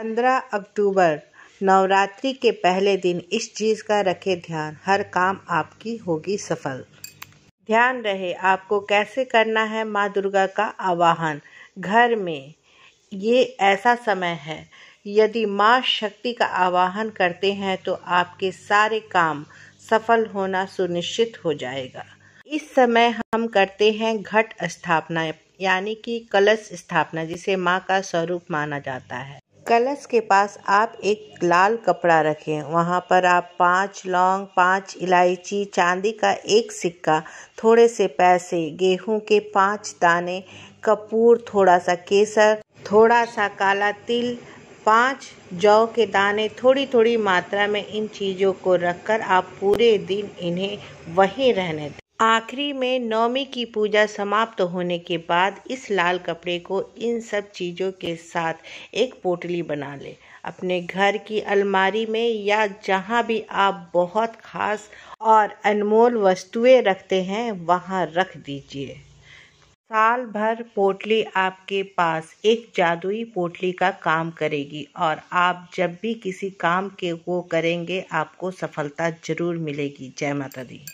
पंद्रह अक्टूबर नवरात्रि के पहले दिन इस चीज़ का रखें ध्यान हर काम आपकी होगी सफल ध्यान रहे आपको कैसे करना है माँ दुर्गा का आवाहन घर में ये ऐसा समय है यदि माँ शक्ति का आवाहन करते हैं तो आपके सारे काम सफल होना सुनिश्चित हो जाएगा इस समय हम करते हैं घट स्थापना यानी कि कलश स्थापना जिसे माँ का स्वरूप माना जाता है कलश के पास आप एक लाल कपड़ा रखें वहाँ पर आप पांच लौंग पांच इलायची चांदी का एक सिक्का थोड़े से पैसे गेहूं के पांच दाने कपूर थोड़ा सा केसर थोड़ा सा काला तिल पांच जौ के दाने थोड़ी थोड़ी मात्रा में इन चीज़ों को रखकर आप पूरे दिन इन्हें वहीं रहने दें आखिरी में नवमी की पूजा समाप्त होने के बाद इस लाल कपड़े को इन सब चीज़ों के साथ एक पोटली बना लें अपने घर की अलमारी में या जहाँ भी आप बहुत खास और अनमोल वस्तुएं रखते हैं वहाँ रख दीजिए साल भर पोटली आपके पास एक जादुई पोटली का काम करेगी और आप जब भी किसी काम के वो करेंगे आपको सफलता जरूर मिलेगी जय माता दी